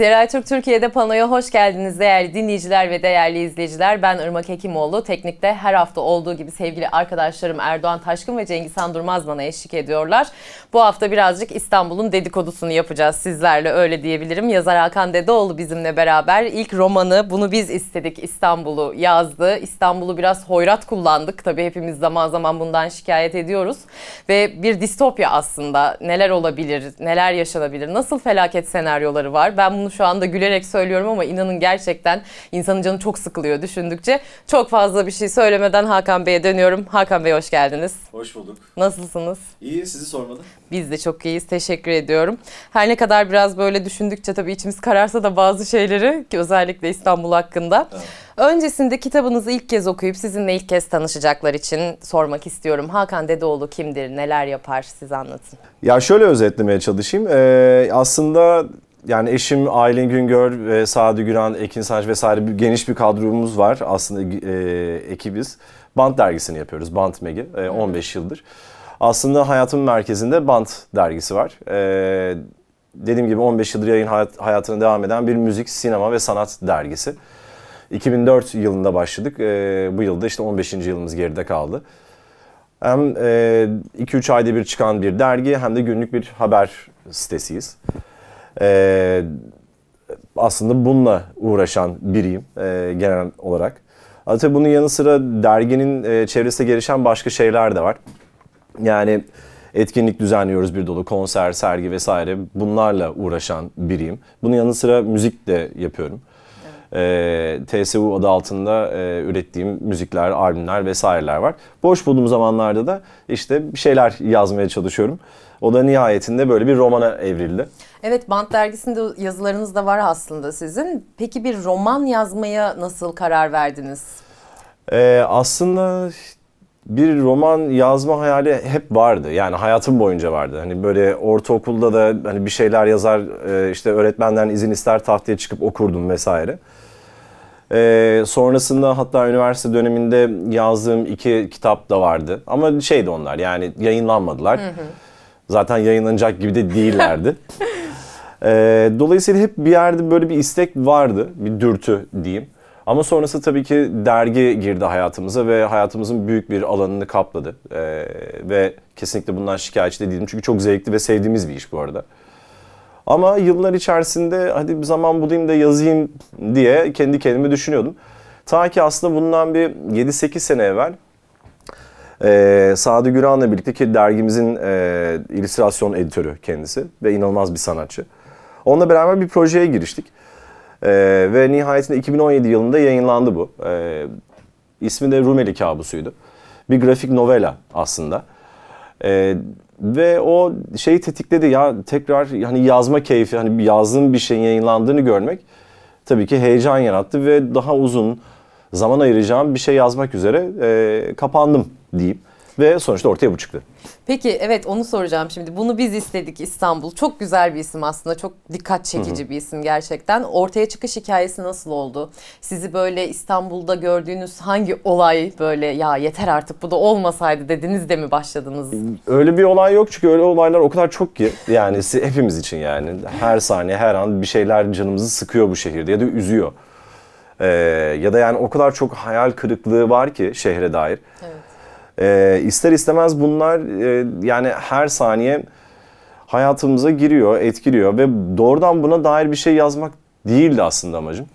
Seray Türk Türkiye'de panoya hoş geldiniz değerli dinleyiciler ve değerli izleyiciler. Ben Irmak Hekimoğlu. Teknikte her hafta olduğu gibi sevgili arkadaşlarım Erdoğan Taşkın ve Cengiz Durmaz bana eşlik ediyorlar. Bu hafta birazcık İstanbul'un dedikodusunu yapacağız sizlerle öyle diyebilirim. Yazar Hakan Dedeoğlu bizimle beraber ilk romanı Bunu Biz istedik İstanbul'u yazdı. İstanbul'u biraz hoyrat kullandık. Tabii hepimiz zaman zaman bundan şikayet ediyoruz. Ve bir distopya aslında. Neler olabilir, neler yaşanabilir, nasıl felaket senaryoları var? Ben bunu şu anda gülerek söylüyorum ama inanın gerçekten insanın canı çok sıkılıyor düşündükçe. Çok fazla bir şey söylemeden Hakan Bey'e dönüyorum. Hakan Bey hoş geldiniz. Hoş bulduk. Nasılsınız? İyi sizi sormalı. Biz de çok iyiyiz teşekkür ediyorum. Her ne kadar biraz böyle düşündükçe tabii içimiz kararsa da bazı şeyleri ki özellikle İstanbul hakkında. Evet. Öncesinde kitabınızı ilk kez okuyup sizinle ilk kez tanışacaklar için sormak istiyorum. Hakan Dedeoğlu kimdir, neler yapar siz anlatın. Ya şöyle özetlemeye çalışayım. Ee, aslında yani eşim Aylin Güngör ve Sadi Güran, Ekin Saç vesaire bir, geniş bir kadromuz var aslında e, ekibiz. Bant dergisini yapıyoruz. Bant Megi e, 15 yıldır. Aslında hayatımın merkezinde Bant dergisi var. E, dediğim gibi 15 yıldır yayın hayat, hayatına devam eden bir müzik, sinema ve sanat dergisi. 2004 yılında başladık. E, bu yılda işte 15. yılımız geride kaldı. Hem 2-3 e, ayda bir çıkan bir dergi hem de günlük bir haber sitesiyiz. Ee, aslında bununla uğraşan biriyim e, genel olarak. Tabii bunun yanı sıra derginin e, çevresinde gelişen başka şeyler de var. Yani etkinlik düzenliyoruz bir dolu konser, sergi vesaire bunlarla uğraşan biriyim. Bunun yanı sıra müzik de yapıyorum. Evet. E, TSU adı altında e, ürettiğim müzikler, albümler vesaireler var. Boş bulduğum zamanlarda da işte bir şeyler yazmaya çalışıyorum. O da nihayetinde böyle bir romana evrildi. Evet Bant dergisinde yazılarınız da var aslında sizin. Peki bir roman yazmaya nasıl karar verdiniz? Ee, aslında bir roman yazma hayali hep vardı. Yani hayatım boyunca vardı. Hani böyle ortaokulda da hani bir şeyler yazar e, işte öğretmenden izin ister tahtaya çıkıp okurdum vesaire. Ee, sonrasında hatta üniversite döneminde yazdığım iki kitap da vardı. Ama şeydi onlar yani yayınlanmadılar. Hı hı. Zaten yayınlanacak gibi de değillerdi. E, dolayısıyla hep bir yerde böyle bir istek vardı, bir dürtü diyeyim. Ama sonrası tabii ki dergi girdi hayatımıza ve hayatımızın büyük bir alanını kapladı. E, ve kesinlikle bundan şikayetçi de değilim çünkü çok zevkli ve sevdiğimiz bir iş bu arada. Ama yıllar içerisinde hadi bir zaman bulayım da yazayım diye kendi kendime düşünüyordum. Ta ki aslında bundan bir 7-8 sene evvel e, ee, Sadi Güran'la birlikte ki dergimizin e, illüstrasyon editörü kendisi ve inanılmaz bir sanatçı. Onunla beraber bir projeye giriştik. E, ve nihayetinde 2017 yılında yayınlandı bu. E, ismi de Rumeli Kabusu'ydu. Bir grafik novela aslında. E, ve o şeyi tetikledi ya tekrar hani yazma keyfi hani yazdığım bir şeyin yayınlandığını görmek tabii ki heyecan yarattı ve daha uzun zaman ayıracağım bir şey yazmak üzere e, kapandım diyeyim ve sonuçta ortaya bu çıktı. Peki evet onu soracağım şimdi. Bunu biz istedik İstanbul. Çok güzel bir isim aslında. Çok dikkat çekici Hı-hı. bir isim gerçekten. Ortaya çıkış hikayesi nasıl oldu? Sizi böyle İstanbul'da gördüğünüz hangi olay böyle ya yeter artık bu da olmasaydı dediniz de mi başladınız? Öyle bir olay yok çünkü öyle olaylar o kadar çok ki yani hepimiz için yani her saniye her an bir şeyler canımızı sıkıyor bu şehirde ya da üzüyor. Ee, ya da yani o kadar çok hayal kırıklığı var ki şehre dair. Evet. E, ister istemez bunlar e, yani her saniye hayatımıza giriyor, etkiliyor ve doğrudan buna dair bir şey yazmak değildi aslında amacım.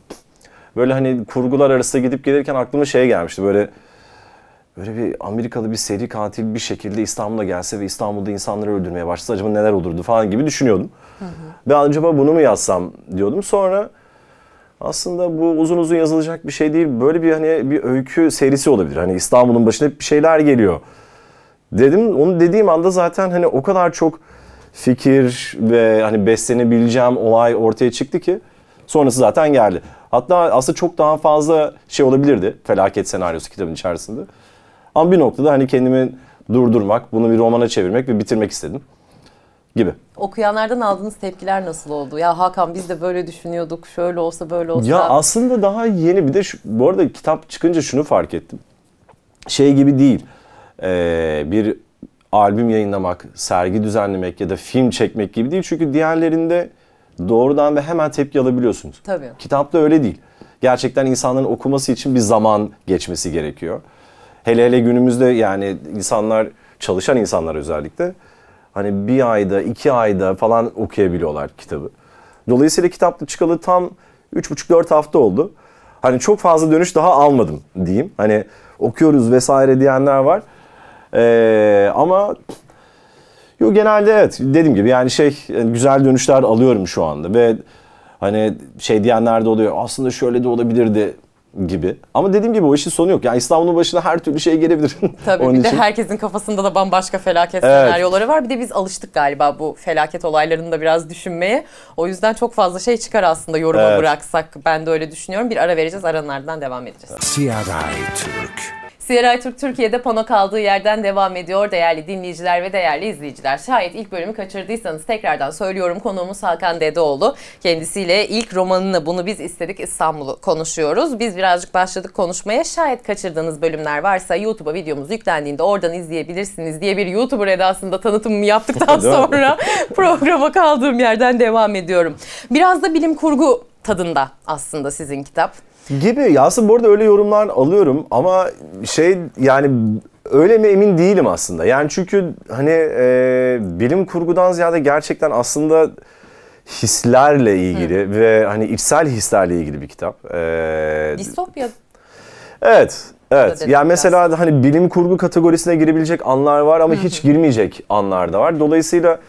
Böyle hani kurgular arasında gidip gelirken aklıma şey gelmişti böyle böyle bir Amerikalı bir seri katil bir şekilde İstanbul'a gelse ve İstanbul'da insanları öldürmeye başlasa acaba neler olurdu falan gibi düşünüyordum. Hı hı. Ve acaba bunu mu yazsam diyordum. Sonra aslında bu uzun uzun yazılacak bir şey değil. Böyle bir hani bir öykü serisi olabilir. Hani İstanbul'un başına bir şeyler geliyor. Dedim onu dediğim anda zaten hani o kadar çok fikir ve hani beslenebileceğim olay ortaya çıktı ki sonrası zaten geldi. Hatta aslında çok daha fazla şey olabilirdi felaket senaryosu kitabın içerisinde. Ama bir noktada hani kendimi durdurmak, bunu bir romana çevirmek ve bitirmek istedim gibi. Okuyanlardan aldığınız tepkiler nasıl oldu? Ya Hakan biz de böyle düşünüyorduk, şöyle olsa böyle olsa. Ya aslında daha yeni bir de şu, bu arada kitap çıkınca şunu fark ettim. Şey gibi değil, ee, bir albüm yayınlamak, sergi düzenlemek ya da film çekmek gibi değil. Çünkü diğerlerinde doğrudan ve hemen tepki alabiliyorsunuz. Tabii. Kitapta öyle değil. Gerçekten insanların okuması için bir zaman geçmesi gerekiyor. Hele hele günümüzde yani insanlar, çalışan insanlar özellikle hani bir ayda, iki ayda falan okuyabiliyorlar kitabı. Dolayısıyla kitapta çıkalı tam 3,5-4 hafta oldu. Hani çok fazla dönüş daha almadım diyeyim. Hani okuyoruz vesaire diyenler var. Ee, ama yo, genelde evet dediğim gibi yani şey güzel dönüşler alıyorum şu anda ve hani şey diyenler de oluyor aslında şöyle de olabilirdi gibi. Ama dediğim gibi o işin sonu yok. Yani İstanbul'un başına her türlü şey gelebilir. Tabii bir için. de herkesin kafasında da bambaşka felaket evet. senaryoları var. Bir de biz alıştık galiba bu felaket olaylarını da biraz düşünmeye. O yüzden çok fazla şey çıkar aslında yoruma evet. bıraksak. Ben de öyle düşünüyorum. Bir ara vereceğiz. aranlardan devam edeceğiz. CRI Türk. CRI Türk Türkiye'de Pano kaldığı yerden devam ediyor değerli dinleyiciler ve değerli izleyiciler. Şayet ilk bölümü kaçırdıysanız tekrardan söylüyorum konuğumuz Hakan Dedeoğlu. Kendisiyle ilk romanını Bunu Biz istedik İstanbul'u konuşuyoruz. Biz birazcık başladık konuşmaya. Şayet kaçırdığınız bölümler varsa YouTube'a videomuz yüklendiğinde oradan izleyebilirsiniz diye bir YouTuber edasında tanıtımımı yaptıktan sonra programa kaldığım yerden devam ediyorum. Biraz da bilim kurgu tadında aslında sizin kitap. Gibi. Ya aslında bu arada öyle yorumlar alıyorum ama şey yani öyle mi emin değilim aslında. Yani çünkü hani e, bilim kurgudan ziyade gerçekten aslında hislerle ilgili Hı. ve hani içsel hislerle ilgili bir kitap. Ee, Distopya. Evet. Evet. Ya yani mesela biraz. hani bilim kurgu kategorisine girebilecek anlar var ama hiç girmeyecek anlar da var. Dolayısıyla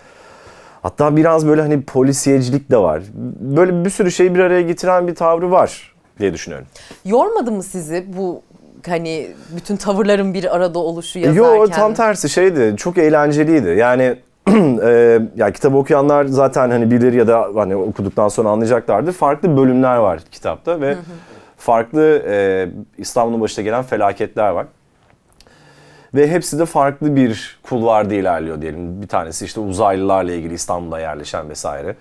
hatta biraz böyle hani polisiyecilik de var. Böyle bir sürü şeyi bir araya getiren bir tavrı var diye düşünüyorum. Yormadı mı sizi bu hani bütün tavırların bir arada oluşu yazarken? Yok tam tersi şeydi çok eğlenceliydi yani e, ya kitabı okuyanlar zaten hani bilir ya da hani okuduktan sonra anlayacaklardı Farklı bölümler var kitapta ve farklı e, İstanbul'un başına gelen felaketler var. Ve hepsi de farklı bir kulvarda ilerliyor diyelim. Bir tanesi işte uzaylılarla ilgili İstanbul'da yerleşen vesaire.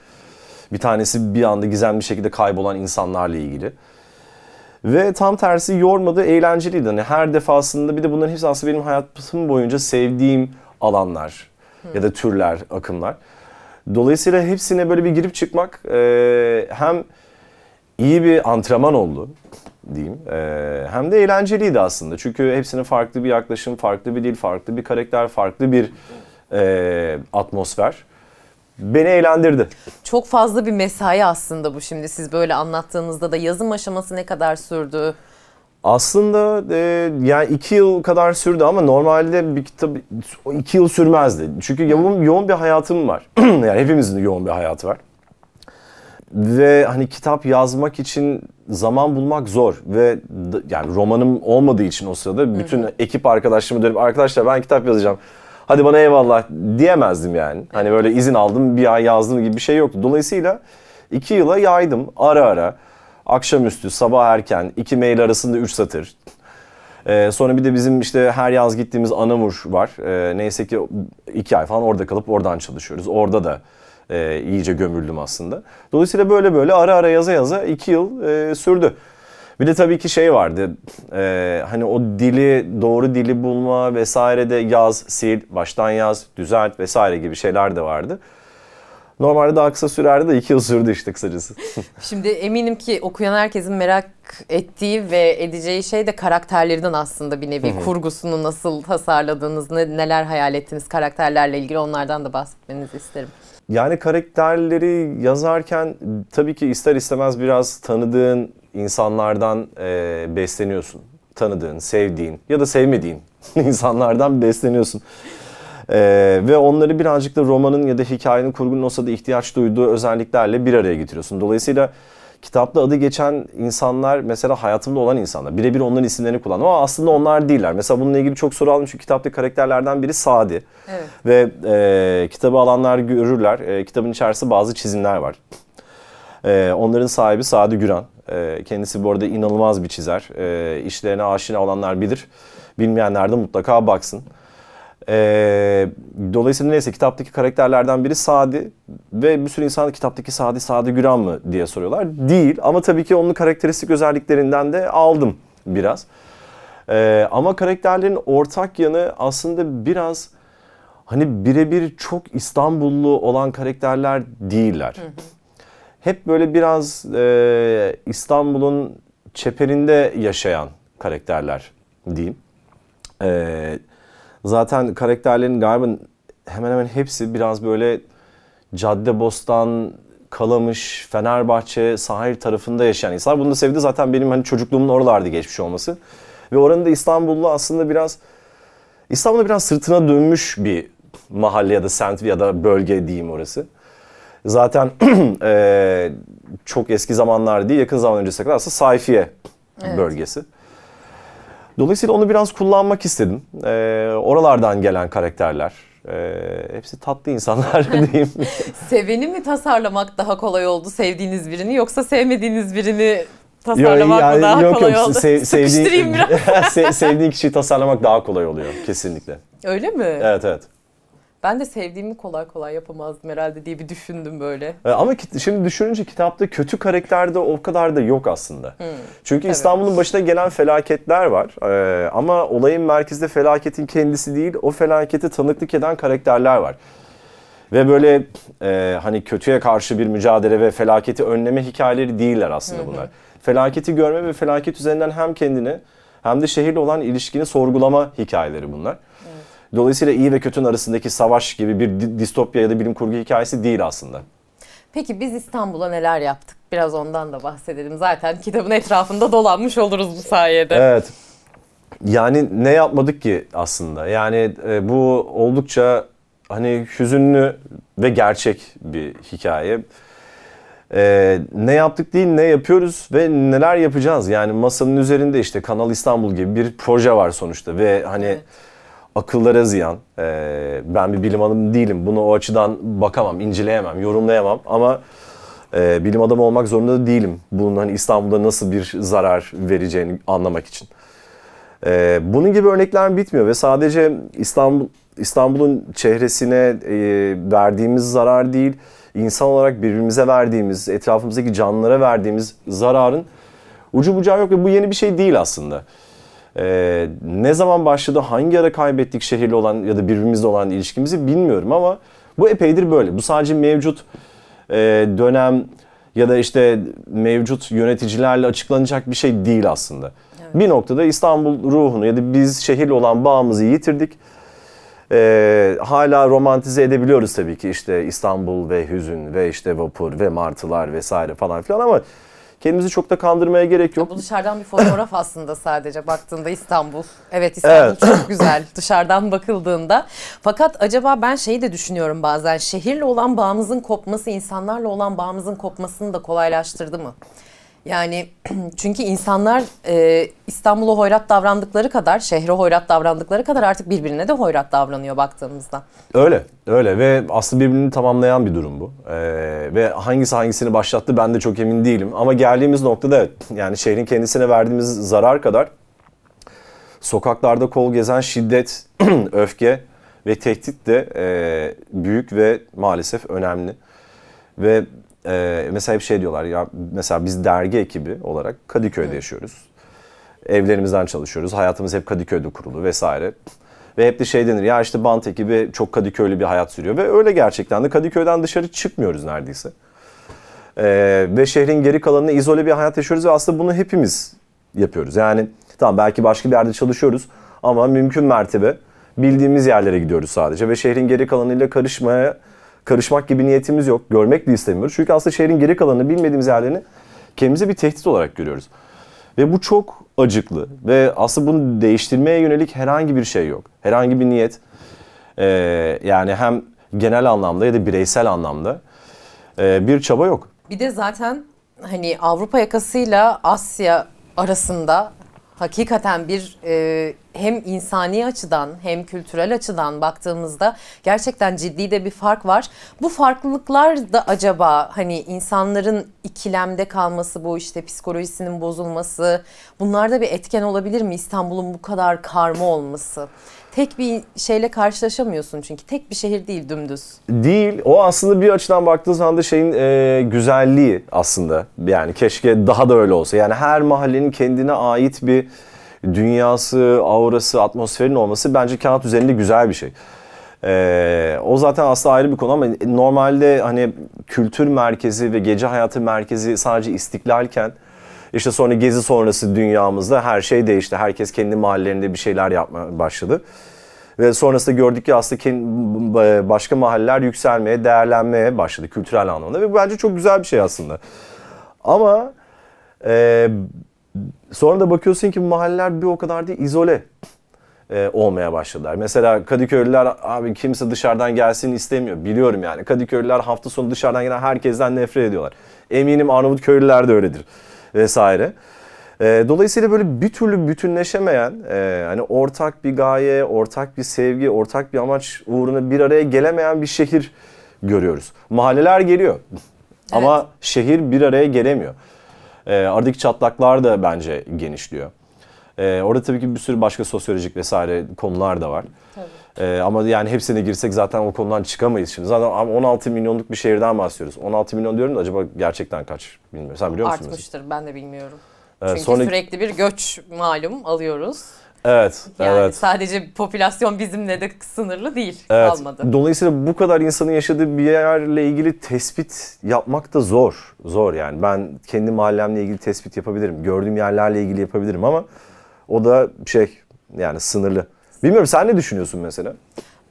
Bir tanesi bir anda gizemli şekilde kaybolan insanlarla ilgili. Ve tam tersi yormadı, eğlenceliydi. Hani her defasında bir de bunların hepsi aslında benim hayatım boyunca sevdiğim alanlar ya da türler, akımlar. Dolayısıyla hepsine böyle bir girip çıkmak e, hem iyi bir antrenman oldu diyeyim. E, hem de eğlenceliydi aslında. Çünkü hepsinin farklı bir yaklaşım, farklı bir dil, farklı bir karakter, farklı bir e, atmosfer beni eğlendirdi. Çok fazla bir mesai aslında bu şimdi siz böyle anlattığınızda da yazım aşaması ne kadar sürdü? Aslında e, yani iki yıl kadar sürdü ama normalde bir kitap iki yıl sürmezdi. Çünkü yoğun, yoğun bir hayatım var. yani hepimizin yoğun bir hayatı var. Ve hani kitap yazmak için zaman bulmak zor ve yani romanım olmadığı için o sırada bütün ekip arkadaşlarıma dönüp arkadaşlar ben kitap yazacağım hadi bana eyvallah diyemezdim yani. Evet. Hani böyle izin aldım bir ay yazdım gibi bir şey yoktu. Dolayısıyla iki yıla yaydım ara ara. Akşamüstü, sabah erken, iki mail arasında üç satır. Ee, sonra bir de bizim işte her yaz gittiğimiz Anamur var. Ee, neyse ki iki ay falan orada kalıp oradan çalışıyoruz. Orada da e, iyice gömüldüm aslında. Dolayısıyla böyle böyle ara ara yaza yaza iki yıl e, sürdü. Bir de tabii ki şey vardı. E, hani o dili, doğru dili bulma vesaire de yaz, sil, baştan yaz, düzelt vesaire gibi şeyler de vardı. Normalde daha kısa sürerdi de iki yıl sürdü işte kısacası. Şimdi eminim ki okuyan herkesin merak ettiği ve edeceği şey de karakterlerinden aslında bir nevi. Kurgusunu nasıl tasarladığınız, ne, neler hayal ettiğiniz karakterlerle ilgili onlardan da bahsetmenizi isterim. Yani karakterleri yazarken tabii ki ister istemez biraz tanıdığın insanlardan e, besleniyorsun. Tanıdığın, sevdiğin ya da sevmediğin insanlardan besleniyorsun. E, ve onları birazcık da romanın ya da hikayenin kurgunun olsa da ihtiyaç duyduğu özelliklerle bir araya getiriyorsun. Dolayısıyla kitapta adı geçen insanlar mesela hayatımda olan insanlar. Birebir onların isimlerini kullandım ama aslında onlar değiller. Mesela bununla ilgili çok soru aldım çünkü kitapta karakterlerden biri Sadi. Evet. Ve e, kitabı alanlar görürler. E, kitabın içerisinde bazı çizimler var. E, onların sahibi Sadi Güran. Ee, kendisi bu arada inanılmaz bir çizer. E, işlerine aşina olanlar bilir. Bilmeyenler de mutlaka baksın. Ee, dolayısıyla neyse kitaptaki karakterlerden biri Sadi ve bir sürü insan kitaptaki Sadi, Sadi Güran mı diye soruyorlar. Değil ama tabii ki onun karakteristik özelliklerinden de aldım biraz. ama karakterlerin ortak yanı aslında biraz hani birebir çok İstanbullu olan karakterler değiller. Hı hı hep böyle biraz e, İstanbul'un çeperinde yaşayan karakterler diyeyim. E, zaten karakterlerin galiba hemen hemen hepsi biraz böyle Caddebostan, Kalamış, Fenerbahçe, sahil tarafında yaşayan insanlar. Bunu da sevdi zaten benim hani çocukluğumun oralarda geçmiş olması. Ve oranın da İstanbul'la aslında biraz İstanbul'da biraz sırtına dönmüş bir mahalle ya da semt ya da bölge diyeyim orası zaten e, çok eski zamanlar değil yakın zaman öncesine kadar aslında sayfiye evet. bölgesi. Dolayısıyla onu biraz kullanmak istedim. E, oralardan gelen karakterler. E, hepsi tatlı insanlar diyeyim. Seveni mi tasarlamak daha kolay oldu sevdiğiniz birini yoksa sevmediğiniz birini tasarlamak yo, yani, mı daha yok, kolay yok. oldu? Se sevdiğin, biraz. sevdiğin kişiyi tasarlamak daha kolay oluyor kesinlikle. Öyle mi? Evet evet. Ben de sevdiğimi kolay kolay yapamazdım herhalde diye bir düşündüm böyle. Ee, ama şimdi düşününce kitapta kötü karakter de o kadar da yok aslında. Hmm. Çünkü evet. İstanbul'un başına gelen felaketler var. Ee, ama olayın merkezde felaketin kendisi değil, o felakete tanıklık eden karakterler var. Ve böyle e, hani kötüye karşı bir mücadele ve felaketi önleme hikayeleri değiller aslında bunlar. Hı Felaketi görme ve felaket üzerinden hem kendini hem de şehirle olan ilişkini sorgulama hikayeleri bunlar. Evet. Hmm. Dolayısıyla iyi ve kötünün arasındaki savaş gibi bir distopya ya da bilim kurgu hikayesi değil aslında. Peki biz İstanbul'a neler yaptık? Biraz ondan da bahsedelim. Zaten kitabın etrafında dolanmış oluruz bu sayede. Evet. Yani ne yapmadık ki aslında? Yani e, bu oldukça hani hüzünlü ve gerçek bir hikaye. Ee, ne yaptık değil ne yapıyoruz ve neler yapacağız yani masanın üzerinde işte Kanal İstanbul gibi bir proje var sonuçta ve hani evet akıllara ziyan. E, ben bir bilim adamı değilim. Bunu o açıdan bakamam, inceleyemem, yorumlayamam ama e, bilim adamı olmak zorunda da değilim. Bunun hani İstanbul'da nasıl bir zarar vereceğini anlamak için. E, bunun gibi örnekler bitmiyor ve sadece İstanbul İstanbul'un çehresine e, verdiğimiz zarar değil, insan olarak birbirimize verdiğimiz, etrafımızdaki canlılara verdiğimiz zararın ucu bucağı yok ve bu yeni bir şey değil aslında. Ee, ne zaman başladı, hangi ara kaybettik şehirle olan ya da birbirimizle olan ilişkimizi bilmiyorum ama bu epeydir böyle. Bu sadece mevcut e, dönem ya da işte mevcut yöneticilerle açıklanacak bir şey değil aslında. Evet. Bir noktada İstanbul ruhunu ya da biz şehirle olan bağımızı yitirdik. Ee, hala romantize edebiliyoruz tabii ki işte İstanbul ve hüzün ve işte vapur ve martılar vesaire falan filan ama Kendimizi çok da kandırmaya gerek yok. Ya bu dışarıdan bir fotoğraf aslında sadece baktığında İstanbul. Evet İstanbul evet. çok güzel dışarıdan bakıldığında. Fakat acaba ben şeyi de düşünüyorum bazen şehirle olan bağımızın kopması insanlarla olan bağımızın kopmasını da kolaylaştırdı mı? Yani çünkü insanlar e, İstanbul'a hoyrat davrandıkları kadar, şehre hoyrat davrandıkları kadar artık birbirine de hoyrat davranıyor baktığımızda. Öyle, öyle ve aslında birbirini tamamlayan bir durum bu. E, ve hangisi hangisini başlattı ben de çok emin değilim. Ama geldiğimiz noktada evet, yani şehrin kendisine verdiğimiz zarar kadar sokaklarda kol gezen şiddet, öfke ve tehdit de e, büyük ve maalesef önemli. Ve e, mesela hep şey diyorlar ya mesela biz dergi ekibi olarak Kadıköy'de Hı. yaşıyoruz. Evlerimizden çalışıyoruz. Hayatımız hep Kadıköy'de kurulu vesaire. Ve hep de şey denir ya işte bant ekibi çok Kadıköy'lü bir hayat sürüyor. Ve öyle gerçekten de Kadıköy'den dışarı çıkmıyoruz neredeyse. Ee, ve şehrin geri kalanını izole bir hayat yaşıyoruz ve aslında bunu hepimiz yapıyoruz. Yani tamam belki başka bir yerde çalışıyoruz ama mümkün mertebe bildiğimiz yerlere gidiyoruz sadece. Ve şehrin geri kalanıyla karışmaya karışmak gibi niyetimiz yok. Görmek de istemiyoruz. Çünkü aslında şehrin geri kalanını bilmediğimiz yerlerini kendimize bir tehdit olarak görüyoruz. Ve bu çok acıklı ve aslında bunu değiştirmeye yönelik herhangi bir şey yok. Herhangi bir niyet ee, yani hem genel anlamda ya da bireysel anlamda e, bir çaba yok. Bir de zaten hani Avrupa yakasıyla Asya arasında hakikaten bir e, hem insani açıdan hem kültürel açıdan baktığımızda gerçekten ciddi de bir fark var. Bu farklılıklar da acaba hani insanların ikilemde kalması bu işte psikolojisinin bozulması bunlarda bir etken olabilir mi İstanbul'un bu kadar karma olması? tek bir şeyle karşılaşamıyorsun çünkü tek bir şehir değil dümdüz. Değil. O aslında bir açıdan baktığın zaman da şeyin e, güzelliği aslında. Yani keşke daha da öyle olsa. Yani her mahallenin kendine ait bir dünyası, aurası, atmosferin olması bence kağıt üzerinde güzel bir şey. Ee, o zaten aslında ayrı bir konu ama normalde hani kültür merkezi ve gece hayatı merkezi sadece istiklalken işte sonra gezi sonrası dünyamızda her şey değişti. Herkes kendi mahallelerinde bir şeyler yapmaya başladı. Ve sonrasında gördük ki aslında başka mahalleler yükselmeye, değerlenmeye başladı kültürel anlamda. Ve bu bence çok güzel bir şey aslında. Ama e, sonra da bakıyorsun ki mahalleler bir o kadar da izole e, olmaya başladılar. Mesela Kadıköylüler abi kimse dışarıdan gelsin istemiyor. Biliyorum yani. Kadıköylüler hafta sonu dışarıdan gelen herkesten nefret ediyorlar. Eminim Arnavut köylüler de öyledir vesaire. E, dolayısıyla böyle bir türlü bütünleşemeyen, e, hani ortak bir gaye, ortak bir sevgi, ortak bir amaç uğruna bir araya gelemeyen bir şehir görüyoruz. Mahalleler geliyor evet. ama şehir bir araya gelemiyor. E, aradaki çatlaklar da bence genişliyor. E, orada tabii ki bir sürü başka sosyolojik vesaire konular da var. Tabii. Ee, ama yani hepsine girsek zaten o konudan çıkamayız şimdi. Zaten 16 milyonluk bir şehirden bahsediyoruz. 16 milyon diyorum da acaba gerçekten kaç bilmiyorum. Sen biliyor musun? Artmıştır mesela? ben de bilmiyorum. Ee, Çünkü sonra... sürekli bir göç malum alıyoruz. Evet, yani evet. sadece popülasyon bizimle de sınırlı değil evet. kalmadı. Dolayısıyla bu kadar insanın yaşadığı bir yerle ilgili tespit yapmak da zor. Zor yani. Ben kendi mahallemle ilgili tespit yapabilirim. Gördüğüm yerlerle ilgili yapabilirim ama o da şey yani sınırlı. Bilmiyorum sen ne düşünüyorsun mesela?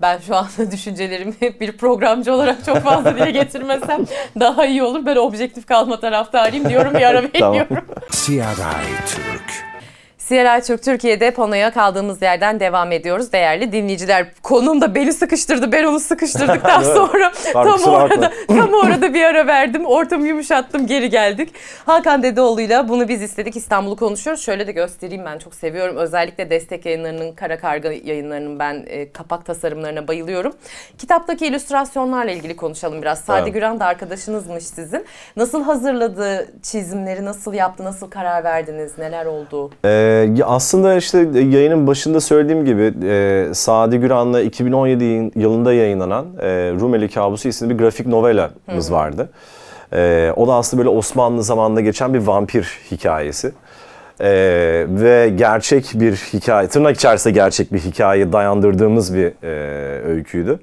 Ben şu anda düşüncelerimi bir programcı olarak çok fazla dile getirmesem daha iyi olur. Ben objektif kalma taraftarıyım diyorum bir ara veriyorum. tamam. CRI Türk Türkiye'de panoya kaldığımız yerden devam ediyoruz değerli dinleyiciler. Konum da beni sıkıştırdı. Ben onu sıkıştırdıktan sonra tam orada tam orada bir ara verdim. Ortamı yumuşattım, geri geldik. Hakan Dedeoğlu'yla bunu biz istedik. İstanbul'u konuşuyoruz. Şöyle de göstereyim ben çok seviyorum. Özellikle destek yayınlarının, Kara Karga yayınlarının ben e, kapak tasarımlarına bayılıyorum. Kitaptaki illüstrasyonlarla ilgili konuşalım biraz. Sadi evet. Güran da arkadaşınızmış sizin. Nasıl hazırladı çizimleri, nasıl yaptı, nasıl karar verdiniz, neler oldu? Ee, ee, aslında işte e, yayının başında söylediğim gibi e, Sadi Güran'la 2017 yılında yayınlanan e, Rumeli Kabusu isimli bir grafik novelamız vardı. E, o da aslında böyle Osmanlı zamanında geçen bir vampir hikayesi. E, ve gerçek bir hikaye, tırnak içerisinde gerçek bir hikaye dayandırdığımız bir e, öyküydü.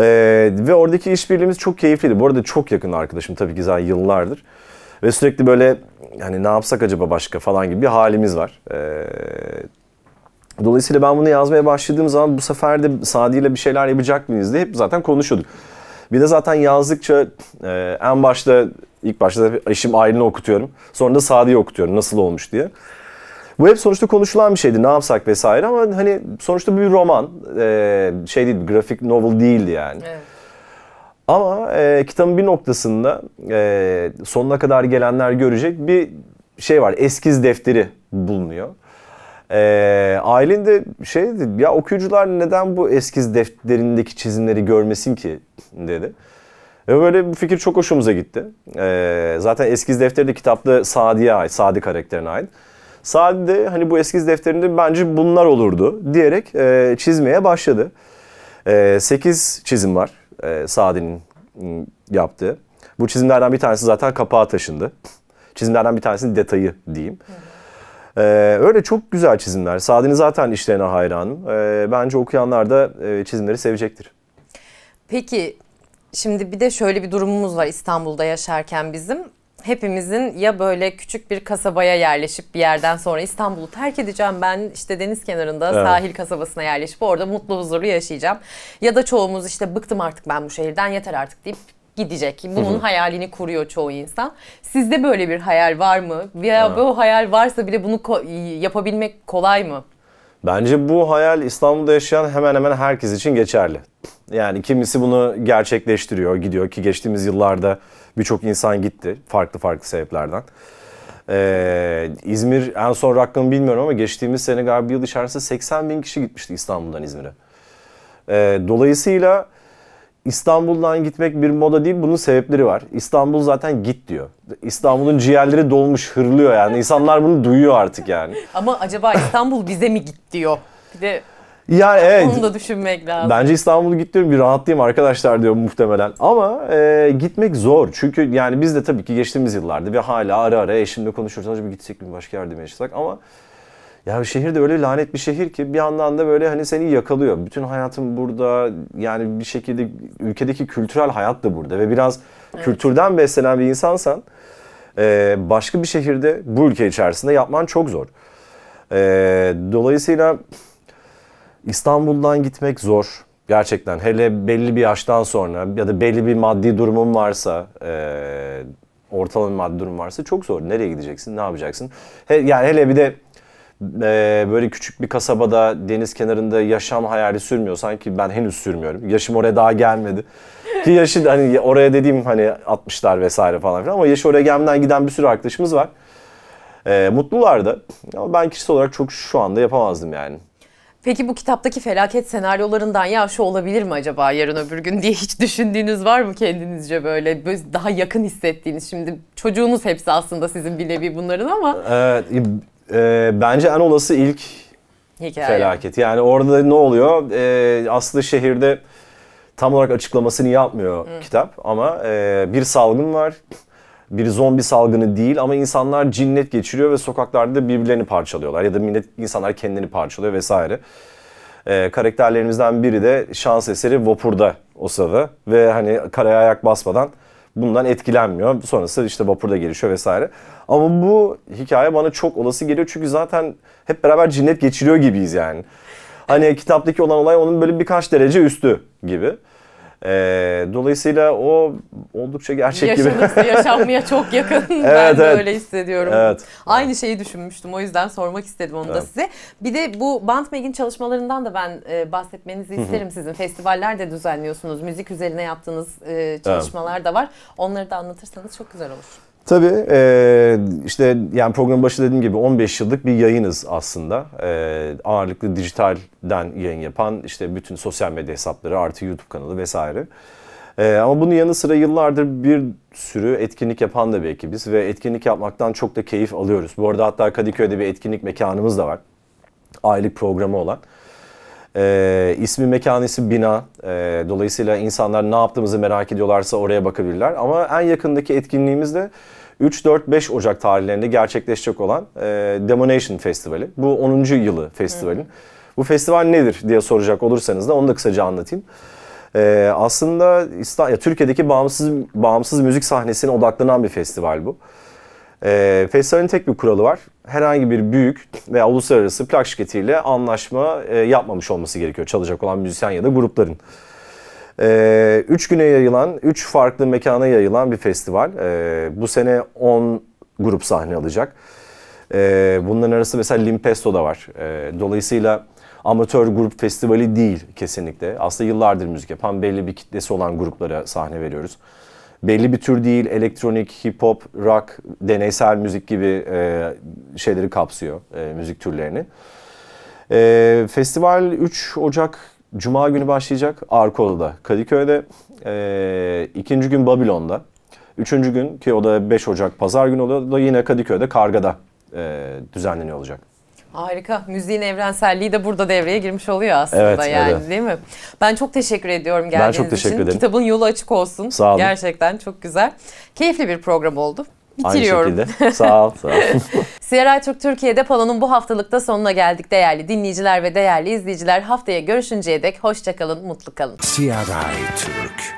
Ee, ve oradaki işbirliğimiz çok keyifliydi. Bu arada çok yakın arkadaşım tabii ki zaten yıllardır. Ve sürekli böyle hani ne yapsak acaba başka falan gibi bir halimiz var. Ee, dolayısıyla ben bunu yazmaya başladığım zaman bu sefer de Sadi ile bir şeyler yapacak mıyız diye hep zaten konuşuyorduk. Bir de zaten yazdıkça e, en başta ilk başta eşim Aylin'i okutuyorum. Sonra da Sadi'yi okutuyorum nasıl olmuş diye. Bu hep sonuçta konuşulan bir şeydi ne yapsak vesaire ama hani sonuçta bir roman e, şey değil grafik novel değildi yani. Evet. Ama e, kitabın bir noktasında e, sonuna kadar gelenler görecek bir şey var. Eskiz defteri bulunuyor. E, Aylin de şey dedi ya okuyucular neden bu eskiz defterindeki çizimleri görmesin ki dedi. Ve böyle bu fikir çok hoşumuza gitti. E, zaten eskiz defteri de kitapta Sadi'ye ait, Sadi karakterine ait. Sadi de hani bu eskiz defterinde bence bunlar olurdu diyerek e, çizmeye başladı. E, 8 çizim var e, Sadi'nin ıı, yaptığı. Bu çizimlerden bir tanesi zaten kapağa taşındı. çizimlerden bir tanesinin detayı diyeyim. Ee, öyle çok güzel çizimler. Sadi'nin zaten işlerine hayranım. Ee, bence okuyanlar da e, çizimleri sevecektir. Peki şimdi bir de şöyle bir durumumuz var İstanbul'da yaşarken bizim hepimizin ya böyle küçük bir kasabaya yerleşip bir yerden sonra İstanbul'u terk edeceğim ben işte deniz kenarında evet. sahil kasabasına yerleşip orada mutlu huzurlu yaşayacağım. Ya da çoğumuz işte bıktım artık ben bu şehirden yeter artık deyip gidecek. Bunun Hı-hı. hayalini kuruyor çoğu insan. Sizde böyle bir hayal var mı? Ya ha. bu hayal varsa bile bunu ko- yapabilmek kolay mı? Bence bu hayal İstanbul'da yaşayan hemen hemen herkes için geçerli. Yani kimisi bunu gerçekleştiriyor, gidiyor ki geçtiğimiz yıllarda birçok insan gitti farklı farklı sebeplerden. Ee, İzmir en son rakamı bilmiyorum ama geçtiğimiz sene galiba bir yıl içerisinde 80 bin kişi gitmişti İstanbul'dan İzmir'e. Ee, dolayısıyla İstanbul'dan gitmek bir moda değil bunun sebepleri var. İstanbul zaten git diyor. İstanbul'un ciğerleri dolmuş hırlıyor yani. insanlar bunu duyuyor artık yani. Ama acaba İstanbul bize mi git diyor? Bir de yani evet. Onu da düşünmek lazım. Bence İstanbul'u gittim bir rahatlayayım arkadaşlar diyor muhtemelen. Ama e, gitmek zor. Çünkü yani biz de tabii ki geçtiğimiz yıllarda ve hala ara ara eşimle konuşuruz. Acaba gitsek mi başka yerde mi yaşasak ama... Ya şehir de öyle lanet bir şehir ki bir yandan da böyle hani seni yakalıyor. Bütün hayatım burada yani bir şekilde ülkedeki kültürel hayat da burada ve biraz evet. kültürden beslenen bir insansan e, başka bir şehirde bu ülke içerisinde yapman çok zor. E, dolayısıyla İstanbul'dan gitmek zor. Gerçekten hele belli bir yaştan sonra ya da belli bir maddi durumun varsa, e, ortalama maddi durum varsa çok zor. Nereye gideceksin, ne yapacaksın? He, yani hele bir de e, böyle küçük bir kasabada deniz kenarında yaşam hayali sürmüyorsan ki ben henüz sürmüyorum. Yaşım oraya daha gelmedi. Ki yaşı hani oraya dediğim hani 60'lar vesaire falan filan ama yaşı oraya gelmeden giden bir sürü arkadaşımız var. E, mutlular da. Ama ben kişisel olarak çok şu anda yapamazdım yani. Peki bu kitaptaki felaket senaryolarından ya şu olabilir mi acaba yarın öbür gün diye hiç düşündüğünüz var mı kendinizce böyle, daha yakın hissettiğiniz şimdi çocuğunuz hepsi aslında sizin bir nevi bunların ama. Evet, e, bence en olası ilk Hikaye. felaket. Yani orada ne oluyor? E, Aslı şehirde tam olarak açıklamasını yapmıyor Hı. kitap ama e, bir salgın var bir zombi salgını değil ama insanlar cinnet geçiriyor ve sokaklarda birbirlerini parçalıyorlar ya da millet insanlar kendini parçalıyor vesaire. Ee, karakterlerimizden biri de şans eseri vapurda o sırada ve hani karaya ayak basmadan bundan etkilenmiyor. Sonrası işte vapurda gelişiyor vesaire. Ama bu hikaye bana çok olası geliyor çünkü zaten hep beraber cinnet geçiriyor gibiyiz yani. Hani kitaptaki olan olay onun böyle birkaç derece üstü gibi. Ee, dolayısıyla o oldukça gerçek gibi. yaşanmaya çok yakın. evet, ben de evet. öyle hissediyorum. Evet. Aynı şeyi düşünmüştüm. O yüzden sormak istedim onu evet. da size. Bir de bu Bandmag'in çalışmalarından da ben e, bahsetmenizi isterim sizin. Festivaller de düzenliyorsunuz. Müzik üzerine yaptığınız e, çalışmalar evet. da var. Onları da anlatırsanız çok güzel olur. Tabii e, işte yani programın başı dediğim gibi 15 yıllık bir yayınız aslında. E, ağırlıklı dijitalden yayın yapan işte bütün sosyal medya hesapları artı YouTube kanalı vesaire. Ee, ama bunun yanı sıra yıllardır bir sürü etkinlik yapan da bir ekibiz ve etkinlik yapmaktan çok da keyif alıyoruz. Bu arada hatta Kadıköy'de bir etkinlik mekanımız da var. Aylık programı olan. Ee, ismi mekan ismi bina. Ee, dolayısıyla insanlar ne yaptığımızı merak ediyorlarsa oraya bakabilirler. Ama en yakındaki etkinliğimiz de 3, 4, 5 Ocak tarihlerinde gerçekleşecek olan e, Demonation Festivali. Bu 10. yılı festivalin. Hı. Bu festival nedir diye soracak olursanız da onu da kısaca anlatayım. E, aslında İsta ya, Türkiye'deki bağımsız bağımsız müzik sahnesine odaklanan bir festival bu. E, festivalin tek bir kuralı var. Herhangi bir büyük veya uluslararası plak şirketiyle anlaşma e, yapmamış olması gerekiyor çalacak olan müzisyen ya da grupların. e, üç güne yayılan, üç farklı mekana yayılan bir festival. E, bu sene 10 grup sahne alacak. E, bunların arası mesela Limpesto da var. E, dolayısıyla amatör grup festivali değil kesinlikle. Aslında yıllardır müzik yapan belli bir kitlesi olan gruplara sahne veriyoruz. Belli bir tür değil, elektronik, hip hop, rock, deneysel müzik gibi e, şeyleri kapsıyor, e, müzik türlerini. E, festival 3 Ocak Cuma günü başlayacak Arkol'da, Kadıköy'de. E, ikinci gün Babilon'da. Üçüncü gün ki o da 5 Ocak Pazar günü oluyor da yine Kadıköy'de Karga'da e, düzenleniyor olacak. Harika. Müziğin evrenselliği de burada devreye girmiş oluyor aslında evet, yani öyle. değil mi? Ben çok teşekkür ediyorum geldiğiniz için. Ben çok teşekkür için. ederim. Kitabın yolu açık olsun. Sağ olun. Gerçekten çok güzel. Keyifli bir program oldu. Bitiriyorum. Aynı şekilde. sağ ol. Sağ ol. CRI Türk Türkiye'de Palo'nun bu haftalıkta sonuna geldik. Değerli dinleyiciler ve değerli izleyiciler haftaya görüşünceye dek hoşçakalın, mutlu kalın. CRI Türk